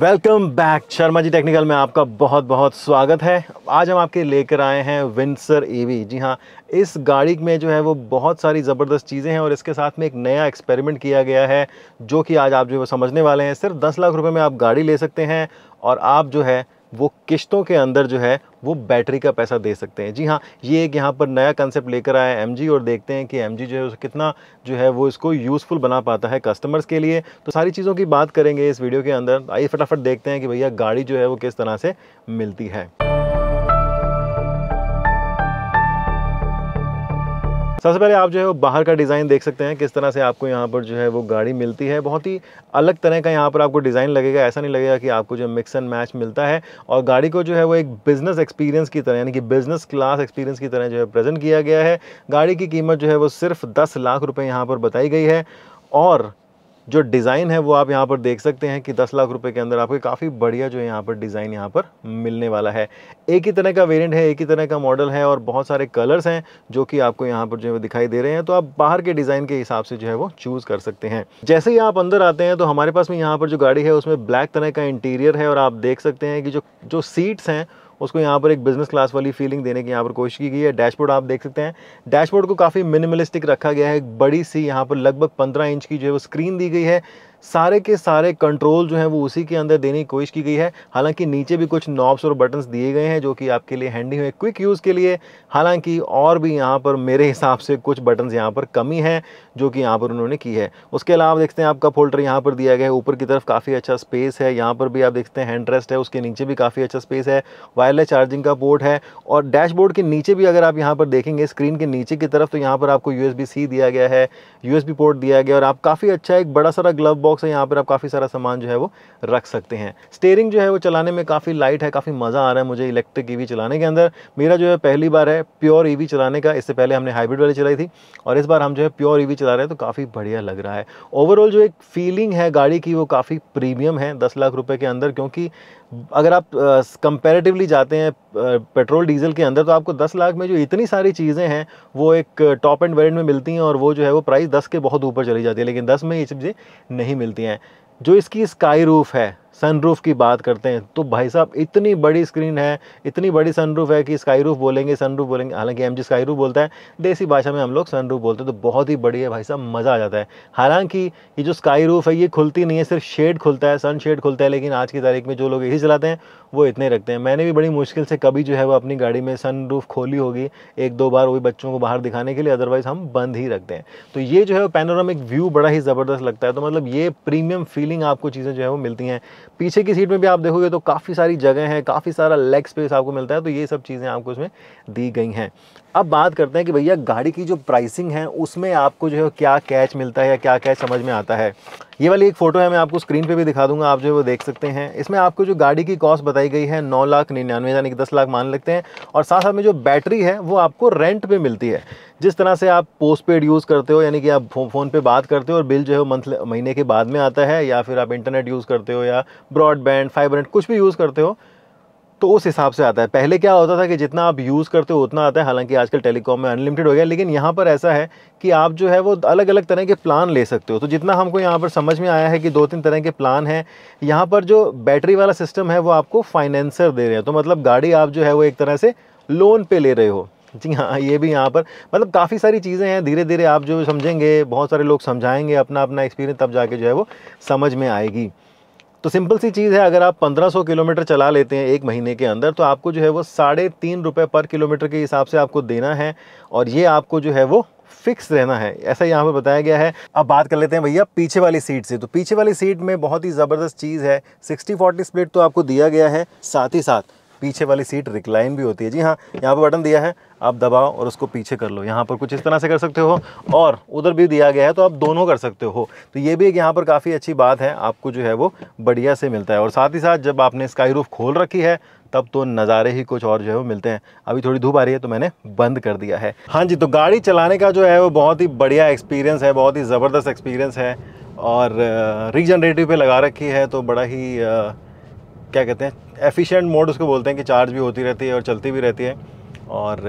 welcome back Sharma ji technical में आपका बहुत बहुत स्वागत है आज हम आपके लेकर आए हैं विंसर ईवी e जी हाँ इस गाड़ी में जो है वो बहुत सारी ज़बरदस्त चीज़ें हैं और इसके साथ में एक नया एक्सपेरिमेंट किया गया है जो कि आज आप जो है समझने वाले हैं सिर्फ दस लाख रुपये में आप गाड़ी ले सकते हैं और आप जो है वो किश्तों के अंदर जो है वो बैटरी का पैसा दे सकते हैं जी हाँ ये एक यहाँ पर नया कंसेप्ट लेकर आया है एम और देखते हैं कि एम जो है कितना जो है वो इसको यूज़फुल बना पाता है कस्टमर्स के लिए तो सारी चीज़ों की बात करेंगे इस वीडियो के अंदर आइए फटाफट देखते हैं कि भैया गाड़ी जो है वो किस तरह से मिलती है सबसे पहले आप जो है वो बाहर का डिज़ाइन देख सकते हैं किस तरह से आपको यहाँ पर जो है वो गाड़ी मिलती है बहुत ही अलग तरह का यहाँ पर आपको डिज़ाइन लगेगा ऐसा नहीं लगेगा कि आपको जो मिक्स एंड मैच मिलता है और गाड़ी को जो है वो एक बिज़नेस एक्सपीरियंस की तरह यानी कि बिज़नेस क्लास एक्सपीरियंस की तरह जो है प्रेजेंट किया गया है गाड़ी की कीमत जो है वो सिर्फ दस लाख रुपये यहाँ पर बताई गई है और जो डिज़ाइन है वो आप यहाँ पर देख सकते हैं कि 10 लाख रुपए के अंदर आपको काफ़ी बढ़िया जो है यहाँ पर डिज़ाइन यहाँ पर मिलने वाला है एक ही तरह का वेरिएंट है एक ही तरह का मॉडल है और बहुत सारे कलर्स हैं जो कि आपको यहाँ पर जो है दिखाई दे रहे हैं तो आप बाहर के डिज़ाइन के हिसाब से जो है वो चूज़ कर सकते हैं जैसे ही आप अंदर आते हैं तो हमारे पास में यहाँ पर जो गाड़ी है उसमें ब्लैक तरह का इंटीरियर है और आप देख सकते हैं कि जो जो सीट्स हैं उसको यहाँ पर एक बिज़नेस क्लास वाली फीलिंग देने की यहाँ पर कोशिश की गई है डैशबोर्ड आप देख सकते हैं डैशबोर्ड को काफ़ी मिनिमलिस्टिक रखा गया है एक बड़ी सी यहाँ पर लगभग पंद्रह इंच की जो है वो स्क्रीन दी गई है सारे के सारे कंट्रोल जो है वो उसी के अंदर देने की कोशिश की गई है हालांकि नीचे भी कुछ नॉब्स और बटन्स दिए गए हैं जो कि आपके लिए हैंडी हुए क्विक यूज़ के लिए हालांकि और भी यहाँ पर मेरे हिसाब से कुछ बटन्स यहाँ पर कमी है जो कि यहाँ पर उन्होंने की है उसके अलावा देखते हैं आपका फोल्डर यहाँ पर दिया गया है ऊपर की तरफ काफ़ी अच्छा स्पेस है यहाँ पर भी आप देखते हैं हैंड रेस्ट है उसके नीचे भी काफ़ी अच्छा स्पेस है वायरलेस चार्जिंग का पोर्ट है और डैशबोर्ड के नीचे भी अगर आप यहाँ पर देखेंगे स्क्रीन के नीचे की तरफ तो यहाँ पर आपको यू सी दिया गया है यू पोर्ट दिया गया और आप काफ़ी अच्छा एक बड़ा सारा ग्लव बॉक्स है यहाँ पर आप काफ़ी सारा सामान जो है वो रख सकते हैं स्टेयरिंग जो है वो चलाने में काफ़ी लाइट है काफ़ी मज़ा आ रहा है मुझे इलेक्ट्रिक ई e चलाने के अंदर मेरा जो है पहली बार है प्योर ई e चलाने का इससे पहले हमने हाइब्रिड वाली चलाई थी और इस बार हम जो है प्योर ई e चला रहे हैं तो काफ़ी बढ़िया लग रहा है ओवरऑल जो एक फीलिंग है गाड़ी की वो काफ़ी प्रीमियम है दस लाख रुपये के अंदर क्योंकि अगर आप कंपैरेटिवली जाते हैं पेट्रोल डीजल के अंदर तो आपको 10 लाख में जो इतनी सारी चीज़ें हैं वो एक टॉप एंड वेरियंट में मिलती हैं और वो जो है वो प्राइस 10 के बहुत ऊपर चली जाती है लेकिन 10 में ये चीज़ें नहीं मिलती हैं जो इसकी स्काई रूफ है सनरूफ की बात करते हैं तो भाई साहब इतनी बड़ी स्क्रीन है इतनी बड़ी सनरूफ है कि स्काई रूफ बोलेंगे सनरूफ बोलेंगे हालांकि एम जी स्काई रूफ बोलता है देसी भाषा में हम लोग सनरूफ बोलते हैं तो बहुत ही बड़ी है भाई साहब मज़ा आ जाता है हालांकि ये जो स्काई रूफ है ये खुलती नहीं है सिर्फ शेड खुलता है सन शेड खुलता है लेकिन आज की तारीख में जो लोग यही चलाते हैं वो इतने रखते हैं मैंने भी बड़ी मुश्किल से कभी जो है वो अपनी गाड़ी में सन रूफ खोली होगी एक दो बार वही बच्चों को बाहर दिखाने के लिए अदरवाइज़ हम बंद ही रखते हैं तो ये जो है पैनोरामिक व्यू बड़ा ही ज़बरदस्त लगता है तो मतलब ये प्रीमियम फीलिंग आपको चीज़ें जो है वो मिलती हैं पीछे की सीट में भी आप देखोगे तो काफ़ी सारी जगह है काफ़ी सारा लेग स्पेस आपको मिलता है तो ये सब चीज़ें आपको इसमें दी गई हैं अब बात करते हैं कि भैया गाड़ी की जो प्राइसिंग है उसमें आपको जो है क्या कैच मिलता है या क्या कैच समझ में आता है ये वाली एक फ़ोटो है मैं आपको स्क्रीन पे भी दिखा दूंगा आप जो है वो देख सकते हैं इसमें आपको जो गाड़ी की कॉस्ट बताई गई है नौ लाख निन्यानवे यानी कि दस लाख मान लगते हैं और साथ साथ में जो बैटरी है वो आपको रेंट पर मिलती है जिस तरह से आप पोस्ट पेड यूज़ करते हो यानी कि आप फ़ोन पे बात करते हो और बिल जो है मंथ महीने के बाद में आता है या फिर आप इंटरनेट यूज़ करते हो या ब्रॉडबैंड फाइबर कुछ भी यूज़ करते हो तो उस हिसाब से आता है पहले क्या होता था कि जितना आप यूज़ करते हो उतना आता है हालांकि आजकल टेलीकॉम में अनलिमिटेड हो गया लेकिन यहाँ पर ऐसा है कि आप जो है वो अलग अलग तरह के प्लान ले सकते हो तो जितना हमको यहाँ पर समझ में आया है कि दो तीन तरह के प्लान हैं यहाँ पर जो बैटरी वाला सिस्टम है वो आपको फाइनेंसर दे रहे हैं तो मतलब गाड़ी आप जो है वो एक तरह से लोन पे ले रहे हो जी हाँ ये भी यहाँ पर मतलब काफ़ी सारी चीज़ें हैं धीरे धीरे आप जो समझेंगे बहुत सारे लोग समझाएंगे अपना अपना एक्सपीरियंस तब जाके जो है वो समझ में आएगी तो सिंपल सी चीज़ है अगर आप 1500 किलोमीटर चला लेते हैं एक महीने के अंदर तो आपको जो है वो साढ़े तीन रुपये पर किलोमीटर के हिसाब से आपको देना है और ये आपको जो है वो फिक्स रहना है ऐसा यहाँ पर बताया गया है अब बात कर लेते हैं भैया पीछे वाली सीट से तो पीछे वाली सीट में बहुत ही ज़बरदस्त चीज़ है सिक्सटी फोर्टी स्प्लिट तो आपको दिया गया है साथ ही साथ पीछे वाली सीट रिक्लाइन भी होती है जी हाँ यहाँ पर बटन दिया है आप दबाओ और उसको पीछे कर लो यहाँ पर कुछ इस तरह से कर सकते हो और उधर भी दिया गया है तो आप दोनों कर सकते हो तो ये भी एक यहाँ पर काफ़ी अच्छी बात है आपको जो है वो बढ़िया से मिलता है और साथ ही साथ जब आपने स्काई रूफ खोल रखी है तब तो नज़ारे ही कुछ और जो है वो मिलते हैं अभी थोड़ी धूप आ रही है तो मैंने बंद कर दिया है हाँ जी तो गाड़ी चलाने का जो है वो बहुत ही बढ़िया एक्सपीरियंस है बहुत ही ज़बरदस्त एक्सपीरियंस है और रिजनरेटिव पे लगा रखी है तो बड़ा ही क्या कहते हैं एफिशिएंट मोड उसको बोलते हैं कि चार्ज भी होती रहती है और चलती भी रहती है और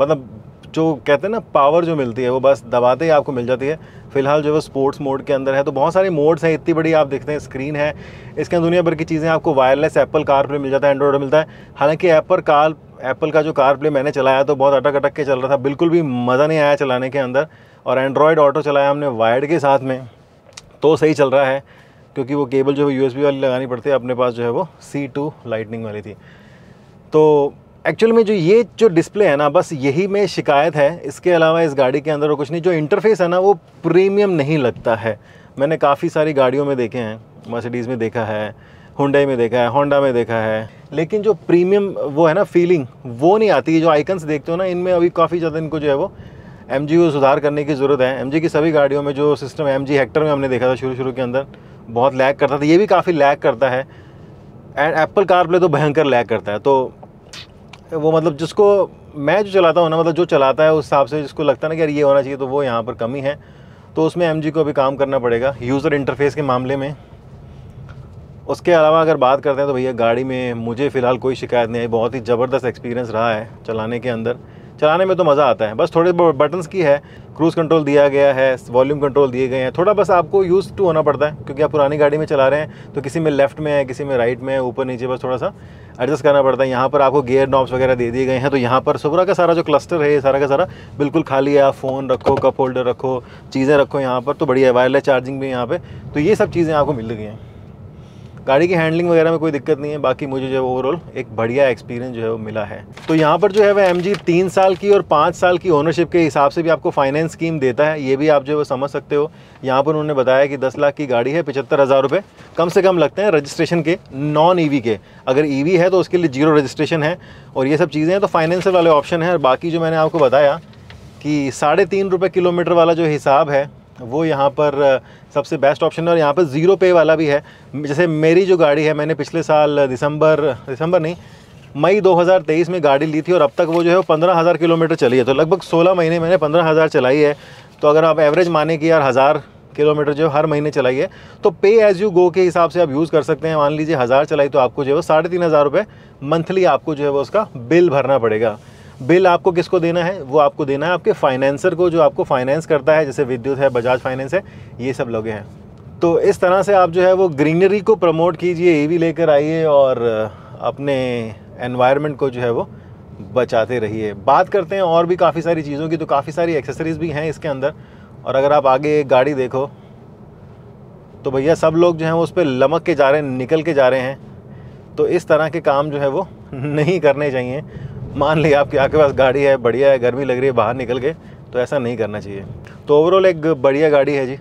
मतलब जो कहते हैं ना पावर जो मिलती है वो बस दबाते ही आपको मिल जाती है फिलहाल जो है स्पोर्ट्स मोड के अंदर है तो बहुत सारे मोड्स हैं इतनी बड़ी आप देखते हैं स्क्रीन है इसके अंदर दुनिया भर की चीज़ें आपको वायरलेस एप्पल कार प्ले मिल जाता है एंड्रॉयड मिलता है हालांकि एप्पल कार एप्पल का जो कार प्ले मैंने चलाया तो बहुत अटक अटक के चल रहा था बिल्कुल भी मज़ा नहीं आया चलाने के अंदर और एंड्रॉयड ऑटो चलाया हमने वायर्ड के साथ में तो सही चल रहा है क्योंकि वो केबल जो है यू वाली लगानी पड़ती है अपने पास जो है वो सी टू लाइटनिंग वाली थी तो एक्चुअल में जो ये जो डिस्प्ले है ना बस यही में शिकायत है इसके अलावा इस गाड़ी के अंदर और कुछ नहीं जो इंटरफेस है ना वो प्रीमियम नहीं लगता है मैंने काफ़ी सारी गाड़ियों में देखे हैं मर्सिडीज़ में देखा है हुंडई में देखा है होंडा में देखा है लेकिन जो प्रीमियम वो है ना फीलिंग वो नहीं आती जो आइकन्स देखते हो ना इनमें अभी काफ़ी ज़्यादा इनको जो है वो एम को सुधार करने की ज़रूरत है एम की सभी गाड़ियों में जो सिस्टम एम जी हेक्टर में हमने देखा था शुरू शुरू के अंदर बहुत लैग करता था ये भी काफ़ी लैग करता है एंड एप्पल कार पर तो भयंकर लैग करता है तो वो मतलब जिसको मैं जो चलाता हूँ ना मतलब जो चलाता है उस हिसाब से जिसको लगता है ना कि यार ये होना चाहिए तो वो यहाँ पर कमी है तो उसमें एम को अभी काम करना पड़ेगा यूज़र इंटरफेस के मामले में उसके अलावा अगर बात करते हैं तो भैया गाड़ी में मुझे फ़िलहाल कोई शिकायत नहीं आई बहुत ही ज़बरदस्त एक्सपीरियंस रहा है चलाने के अंदर चलाने में तो मज़ा आता है बस थोड़े बटन्स की है क्रूज़ कंट्रोल दिया गया है वॉल्यूम कंट्रोल दिए गए हैं थोड़ा बस आपको यूज़ टू होना पड़ता है क्योंकि आप पुरानी गाड़ी में चला रहे हैं तो किसी में लेफ्ट में है किसी में राइट में है ऊपर नीचे बस थोड़ा सा एडजस्ट करना पड़ता है यहाँ पर आपको गेयर नॉब्स वगैरह दे दिए गए हैं तो यहाँ पर सुबह का सारा जो क्लस्टर है सारा का सारा बिल्कुल खाली है फ़ोन रखो कप होल्डर रखो चीज़ें रखो यहाँ पर तो बढ़िया है वायरलेस चार्जिंग भी यहाँ पर तो ये सब चीज़ें आपको मिल गई हैं गाड़ी की हैंडलिंग वगैरह में कोई दिक्कत नहीं है बाकी मुझे जो है ओवरऑल एक बढ़िया एक्सपीरियंस जो है वो मिला है तो यहाँ पर जो है वह एम जी तीन साल की और पाँच साल की ओनरशिप के हिसाब से भी आपको फाइनेंस स्कीम देता है ये भी आप जो है वो समझ सकते हो यहाँ पर उन्होंने बताया कि दस लाख की गाड़ी है पचहत्तर हज़ार रुपये कम से कम लगते हैं रजिस्ट्रेशन के नॉन ई e के अगर ई e है तो उसके लिए जीरो रजिस्ट्रेशन है और ये सब चीज़ें हैं तो फाइनेंसर वाले ऑप्शन हैं और बाकी जो मैंने आपको बताया कि साढ़े तीन रुपये किलोमीटर वाला जो हिसाब है वो यहाँ पर सबसे बेस्ट ऑप्शन है और यहाँ पर ज़ीरो पे वाला भी है जैसे मेरी जो गाड़ी है मैंने पिछले साल दिसंबर दिसंबर नहीं मई 2023 में गाड़ी ली थी और अब तक वो जो है वो पंद्रह हज़ार किलोमीटर चली है तो लगभग सोलह महीने मैंने पंद्रह हज़ार चलाई है तो अगर आप एवरेज माने कि यार हज़ार किलोमीटर जो हर महीने चलाई है तो पे एज यू गो के हिसाब से आप यूज़ कर सकते हैं मान लीजिए हज़ार चलाई तो आपको जो है वो साढ़े तीन हज़ार रुपये मंथली आपको जो है वो उसका बिल भरना पड़ेगा बिल आपको किसको देना है वो आपको देना है आपके फाइनेंसर को जो आपको फाइनेंस करता है जैसे विद्युत है बजाज फाइनेंस है ये सब लोग हैं तो इस तरह से आप जो है वो ग्रीनरी को प्रमोट कीजिए भी लेकर आइए और अपने एनवायरनमेंट को जो है वो बचाते रहिए बात करते हैं और भी काफ़ी सारी चीज़ों की तो काफ़ी सारी एक्सेसरीज़ भी हैं इसके अंदर और अगर आप आगे एक गाड़ी देखो तो भैया सब लोग जो हैं वो उस पर लमक के जा रहे हैं निकल के जा रहे हैं तो इस तरह के काम जो है वो नहीं करने चाहिए मान लिया आपकी आपके पास गाड़ी है बढ़िया है गर्मी लग रही है बाहर निकल के तो ऐसा नहीं करना चाहिए तो ओवरऑल एक बढ़िया गाड़ी है जी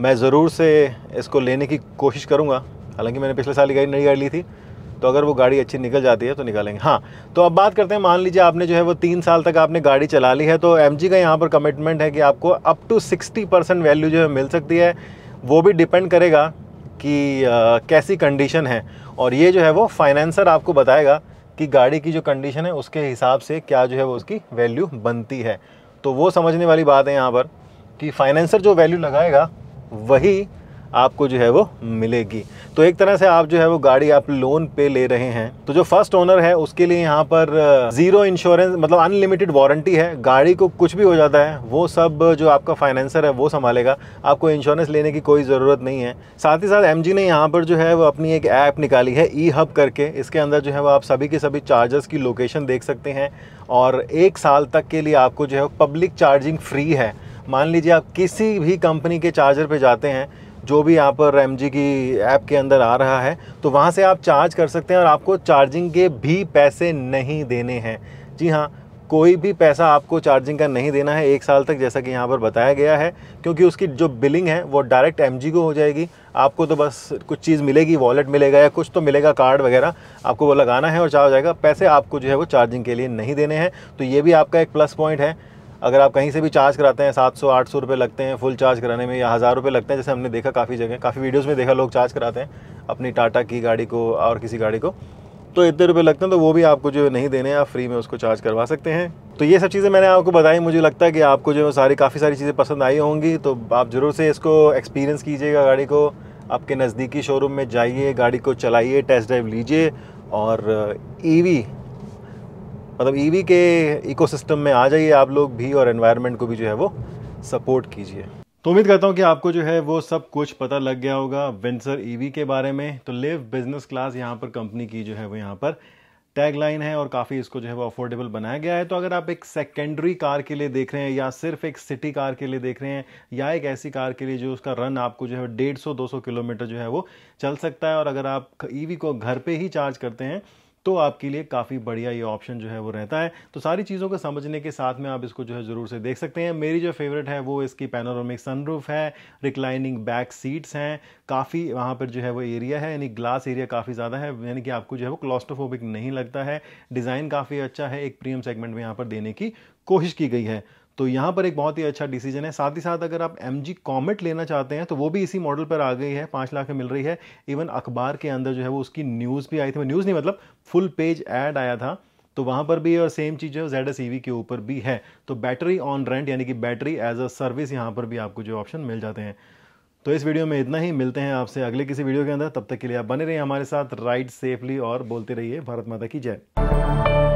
मैं ज़रूर से इसको लेने की कोशिश करूँगा हालांकि मैंने पिछले साल ही गाड़ी नई गाड़ी ली थी तो अगर वो गाड़ी अच्छी निकल जाती है तो निकालेंगे हाँ तो अब बात करते हैं मान लीजिए आपने जो है वो तीन साल तक आपने गाड़ी चला ली है तो एम का यहाँ पर कमिटमेंट है कि आपको up to sixty percent value जो है मिल सकती है वो भी डिपेंड करेगा कि आ, कैसी कंडीशन है और ये जो है वो फाइनेंसर आपको बताएगा कि गाड़ी की जो कंडीशन है उसके हिसाब से क्या जो है वो उसकी वैल्यू बनती है तो वो समझने वाली बात है यहाँ पर कि फाइनेंसर जो वैल्यू लगाएगा वही आपको जो है वो मिलेगी तो एक तरह से आप जो है वो गाड़ी आप लोन पे ले रहे हैं तो जो फर्स्ट ओनर है उसके लिए यहाँ पर जीरो इंश्योरेंस मतलब अनलिमिटेड वारंटी है गाड़ी को कुछ भी हो जाता है वो सब जो आपका फाइनेंसर है वो संभालेगा आपको इंश्योरेंस लेने की कोई ज़रूरत नहीं है साथ ही साथ एम ने यहाँ पर जो है वो अपनी एक ऐप निकाली है ई हब करके इसके अंदर जो है वो आप सभी के सभी चार्जर्स की लोकेशन देख सकते हैं और एक साल तक के लिए आपको जो है पब्लिक चार्जिंग फ्री है मान लीजिए आप किसी भी कंपनी के चार्जर पे जाते हैं जो भी यहाँ पर एम की ऐप के अंदर आ रहा है तो वहाँ से आप चार्ज कर सकते हैं और आपको चार्जिंग के भी पैसे नहीं देने हैं जी हाँ कोई भी पैसा आपको चार्जिंग का नहीं देना है एक साल तक जैसा कि यहाँ पर बताया गया है क्योंकि उसकी जो बिलिंग है वो डायरेक्ट एम को हो जाएगी आपको तो बस कुछ चीज़ मिलेगी वॉलेट मिलेगा या कुछ तो मिलेगा कार्ड वगैरह आपको वो लगाना है और चार्ज हो जाएगा पैसे आपको जो है वो चार्जिंग के लिए नहीं देने हैं तो ये भी आपका एक प्लस पॉइंट है अगर आप कहीं से भी चार्ज कराते हैं सात सौ आठ सौ रुपये लगते हैं फुल चार्ज कराने में या हज़ार रुपये लगते हैं जैसे हमने देखा काफ़ी जगह काफ़ी वीडियोज़ में देखा लोग चार्ज कराते हैं अपनी टाटा की गाड़ी को और किसी गाड़ी को तो इतने रुपये लगते हैं तो वो भी आपको जो नहीं देने आप फ्री में उसको चार्ज करवा सकते हैं तो ये सब चीज़ें मैंने आपको बताई मुझे लगता है कि आपको जो सारी काफ़ी सारी चीज़ें पसंद आई होंगी तो आप ज़रूर से इसको एक्सपीरियंस कीजिएगा गाड़ी को आपके नज़दीकी शोरूम में जाइए गाड़ी को चलाइए टेस्ट ड्राइव लीजिए और ईवी मतलब ईवी e के इकोसिस्टम में आ जाइए आप लोग भी और एनवायरनमेंट को भी जो है वो सपोर्ट कीजिए तो उम्मीद करता हूँ कि आपको जो है वो सब कुछ पता लग गया होगा विंसर ईवी e के बारे में तो लिव बिजनेस क्लास यहाँ पर कंपनी की जो है वो यहाँ पर टैगलाइन है और काफ़ी इसको जो है वो अफोर्डेबल बनाया गया है तो अगर आप एक सेकेंडरी कार के लिए देख रहे हैं या सिर्फ एक सिटी कार के लिए देख रहे हैं या एक ऐसी कार के लिए जो उसका रन आपको जो है डेढ़ सौ दो सौ किलोमीटर जो है वो चल सकता है और अगर आप ईवी e को घर पे ही चार्ज करते हैं तो आपके लिए काफ़ी बढ़िया ये ऑप्शन जो है वो रहता है तो सारी चीज़ों को समझने के साथ में आप इसको जो है ज़रूर से देख सकते हैं मेरी जो फेवरेट है वो इसकी पैनोरमिक सनरूफ है रिक्लाइनिंग बैक सीट्स हैं काफ़ी वहाँ पर जो है वो एरिया है यानी ग्लास एरिया काफ़ी ज़्यादा है यानी कि आपको जो है वो क्लॉस्टोफोबिक नहीं लगता है डिज़ाइन काफ़ी अच्छा है एक प्रीमियम सेगमेंट में यहाँ पर देने की कोशिश की गई है तो यहाँ पर एक बहुत ही अच्छा डिसीजन है साथ ही साथ अगर आप एम जी कॉमेट लेना चाहते हैं तो वो भी इसी मॉडल पर आ गई है पाँच लाख में मिल रही है इवन अखबार के अंदर जो है वो उसकी न्यूज़ भी आई थी न्यूज़ नहीं मतलब फुल पेज एड आया था तो वहाँ पर भी और सेम चीज़ जो है जेड एस के ऊपर भी है तो बैटरी ऑन रेंट यानी कि बैटरी एज अ सर्विस यहाँ पर भी आपको जो ऑप्शन मिल जाते हैं तो इस वीडियो में इतना ही मिलते हैं आपसे अगले किसी वीडियो के अंदर तब तक के लिए आप बने रहिए हमारे साथ राइड सेफली और बोलते रहिए भारत माता की जय